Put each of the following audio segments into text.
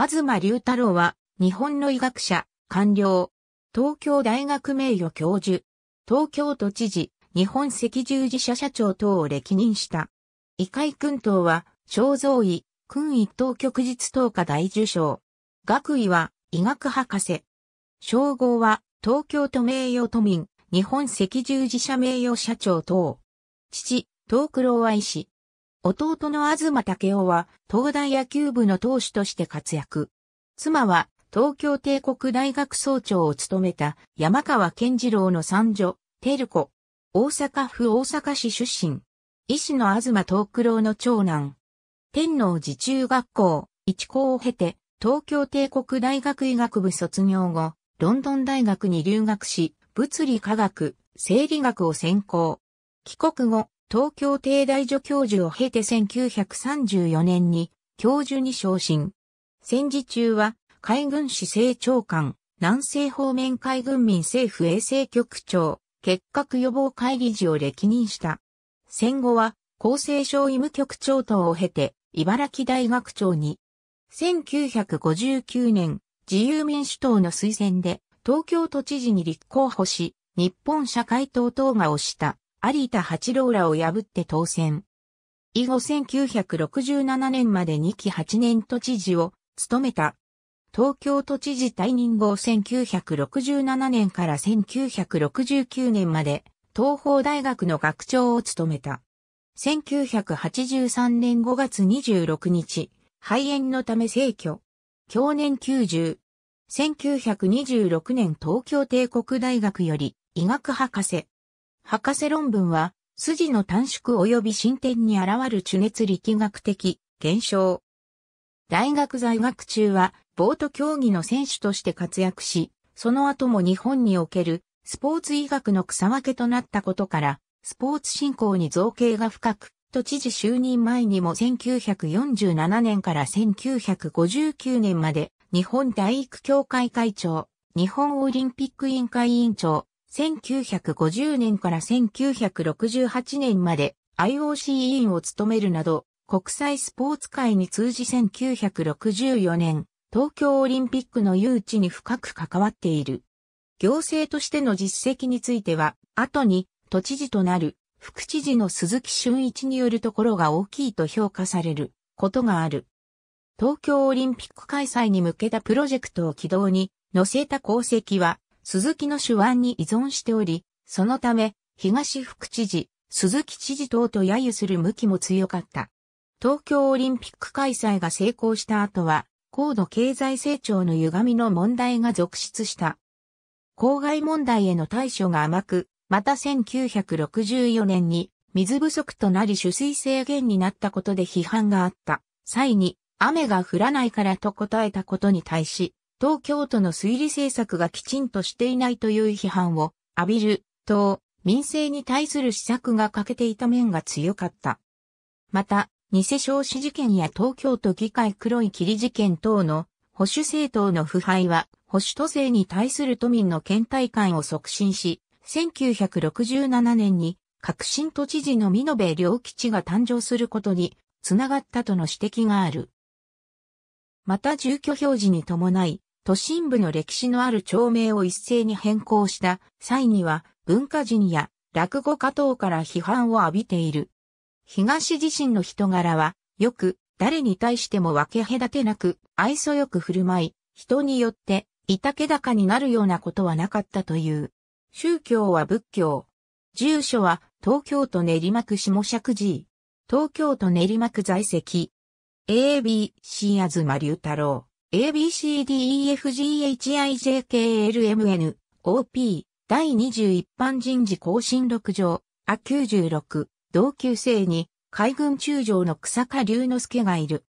東龍太郎は、日本の医学者、官僚、東京大学名誉教授、東京都知事、日本赤十字社社長等を歴任した。医界君等は、肖像医、君一等旭日等科大受賞。学位は、医学博士。称号は、東京都名誉都民、日本赤十字社名誉社長等。父、東九郎愛氏、弟の東武雄は、東大野球部の投手として活躍。妻は、東京帝国大学総長を務めた山川健次郎の三女、テル子。大阪府大阪市出身。医師の東東九郎の長男。天皇寺中学校、一校を経て、東京帝国大学医学部卒業後、ロンドン大学に留学し、物理科学、生理学を専攻。帰国後、東京帝大助教授を経て1934年に教授に昇進。戦時中は海軍司政長官、南西方面海軍民政府衛生局長、結核予防会議時を歴任した。戦後は厚生省医務局長等を経て茨城大学長に。1959年、自由民主党の推薦で東京都知事に立候補し、日本社会党等が推した有田八郎らを破って当選。以後1967年まで2期8年都知事を務めた。東京都知事退任後1967年から1969年まで東邦大学の学長を務めた。1983年5月26日、肺炎のため逝去。去年90。1926年東京帝国大学より医学博士。博士論文は、筋の短縮及び進展に現る地熱力学的現象。大学在学中は、ボート競技の選手として活躍し、その後も日本におけるスポーツ医学の草分けとなったことから、スポーツ振興に造形が深く、都知事就任前にも1947年から1959年まで日本体育協会会長、日本オリンピック委員会委員長、1950年から1968年まで IOC 委員を務めるなど、国際スポーツ界に通じ1964年、東京オリンピックの誘致に深く関わっている。行政としての実績については、後に都知事となる副知事の鈴木俊一によるところが大きいと評価されることがある。東京オリンピック開催に向けたプロジェクトを軌道に乗せた功績は鈴木の手腕に依存しており、そのため、東副知事、鈴木知事等と揶揄する向きも強かった。東京オリンピック開催が成功した後は、高度経済成長の歪みの問題が続出した。公害問題への対処が甘く、また1964年に水不足となり取水制限になったことで批判があった。際に、雨が降らないからと答えたことに対し、東京都の推理政策がきちんとしていないという批判を浴びる、と、民政に対する施策が欠けていた面が強かった。また、偽少子事件や東京都議会黒い霧事件等の保守政党の腐敗は保守都政に対する都民の倦怠感を促進し、1967年に革新都知事の美延良吉が誕生することにつながったとの指摘がある。また住居表示に伴い、都心部の歴史のある町名を一斉に変更した際には文化人や落語家等から批判を浴びている。東自身の人柄は、よく、誰に対しても分け隔てなく、愛想よく振る舞い、人によって、いたけだかになるようなことはなかったという。宗教は仏教。住所は、東京都練馬区下尺寺。東京都練馬区在籍。A.B.C. 東龍太郎。ABCDEFGHIJKLMN、OP、第20一般人事更新6条、A 96、同級生に、海軍中将の草加龍之介がいる。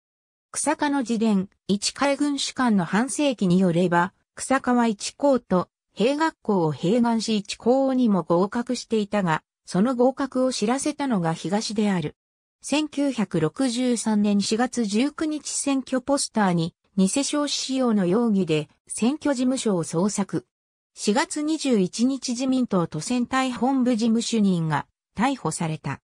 草加の自伝、一海軍主官の半世紀によれば、草加は一校と、兵学校を併願し一校にも合格していたが、その合格を知らせたのが東である。1963年4月19日選挙ポスターに、偽証使用の容疑で選挙事務所を捜索。4月21日自民党都選対本部事務主任が逮捕された。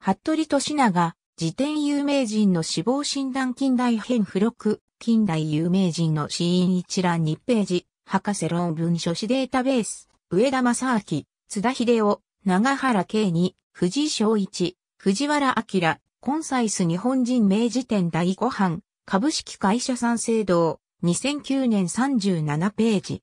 服部俊長、辞典有名人の死亡診断近代編付録、近代有名人の死因一覧2ページ、博士論文書誌データベース、上田正明、津田秀夫、長原慶に、藤井昭一、藤原明、コンサイス日本人名辞典第5版、株式会社三省堂、2009年37ページ。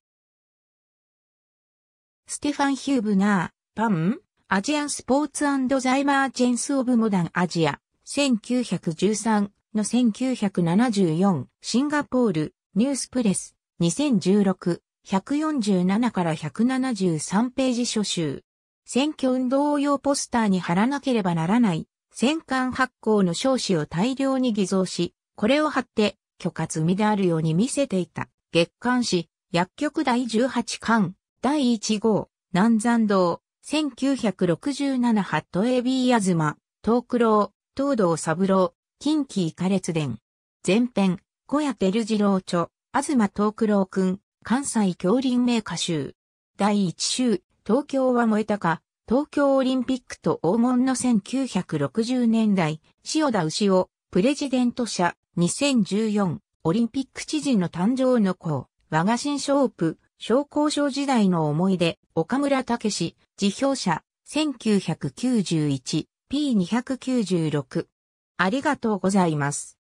ステファン・ヒューブナー、パン、アジアンスポーツザイマージェンス・オブ・モダン・アジア、1913の1974、シンガポール、ニュースプレス、2016、147から173ページ書集。選挙運動用ポスターに貼らなければならない、戦艦発行の少子を大量に偽造し、これを貼って、許可済みであるように見せていた。月刊誌、薬局第18巻、第1号、南山道、1967ハットエビーヤズマ、東九郎、東道三郎、近畿イカ列伝。前編、小屋照次郎著、東東九郎くん、関西京林名歌集。第1週、東京は燃えたか、東京オリンピックと黄金の1960年代、塩田牛尾、プレジデント社、2014オリンピック知事の誕生の子、我が新ショープ、商工商時代の思い出、岡村武史、辞表者、1991、P296。ありがとうございます。